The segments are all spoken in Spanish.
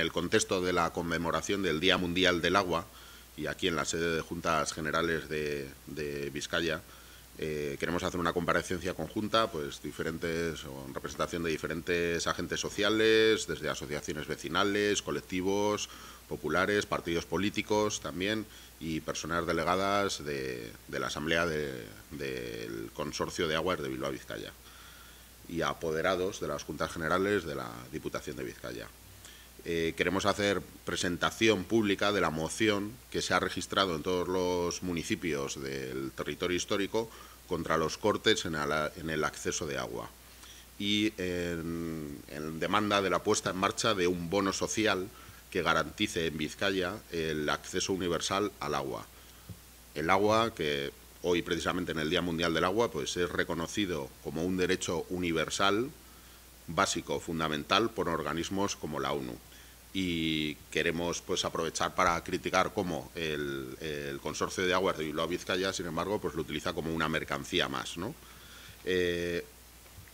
En el contexto de la conmemoración del Día Mundial del Agua y aquí en la sede de Juntas Generales de, Vizcaya, eh, queremos hacer una comparecencia conjunta, pues diferentes, en representación de diferentes agentes sociales, desde asociaciones vecinales, colectivos, populares, partidos políticos también y personas delegadas de, la Asamblea del Consorcio de Aguas de Bilbao Vizcaya y apoderados de las Juntas Generales de la Diputación de Vizcaya. Eh, queremos hacer presentación pública de la moción que se ha registrado en todos los municipios del territorio histórico contra los cortes en, el acceso de agua y en, en, demanda de la puesta en marcha de un bono social que garantice en Vizcaya el acceso universal al agua. El agua, que hoy precisamente en el Día Mundial del Agua, pues es reconocido como un derecho universal, básico, fundamental, por organismos como la ONU y queremos pues aprovechar para criticar cómo el, consorcio de aguas de Bilbao Vizcaya, sin embargo, pues lo utiliza como una mercancía más. Eh,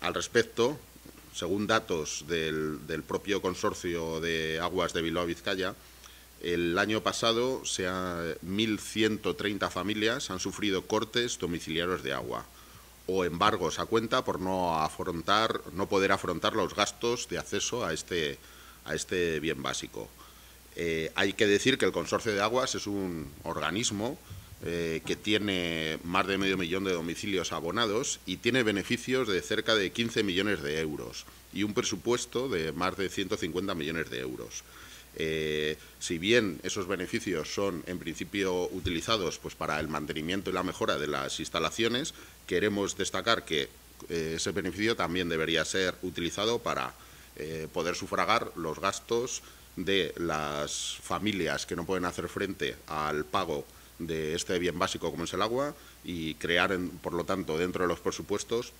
al respecto, según datos del, propio consorcio de aguas de Bilbao Vizcaya, el año pasado se 1.130 familias han sufrido cortes domiciliarios de agua o embargos a cuenta por no afrontar, no poder afrontar los gastos de acceso a este a este bien básico. Eh, hay que decir que el Consorcio de Aguas es un organismo eh, que tiene más de medio millón de domicilios abonados y tiene beneficios de cerca de 15 millones de euros y un presupuesto de más de 150 millones de euros. Eh, si bien esos beneficios son en principio utilizados pues, para el mantenimiento y la mejora de las instalaciones, queremos destacar que ese beneficio también debería ser utilizado para eh, poder sufragar los gastos de las familias que no pueden hacer frente al pago de este bien básico como es el agua y crear, por lo tanto, dentro de los presupuestos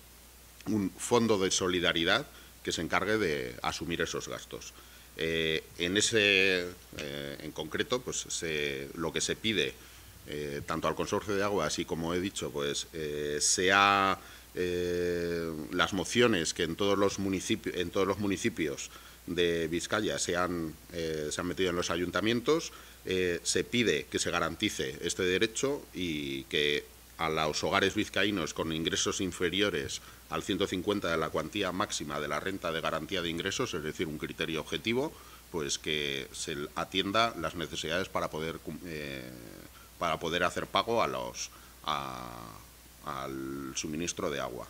un fondo de solidaridad que se encargue de asumir esos gastos. Eh, en ese, eh, en concreto, pues se, lo que se pide tanto al consorcio de agua, así como he dicho, pues se ha las mociones que en todos los, municipios, en todos los municipios de Vizcaya se han, eh, se han metido en los ayuntamientos, eh, se pide que se garantice este derecho y que a los hogares vizcaínos con ingresos inferiores al 150 de la cuantía máxima de la renta de garantía de ingresos, es decir, un criterio objetivo, pues que se atienda las necesidades para poder, eh, para poder hacer pago a los, al suministro de agua.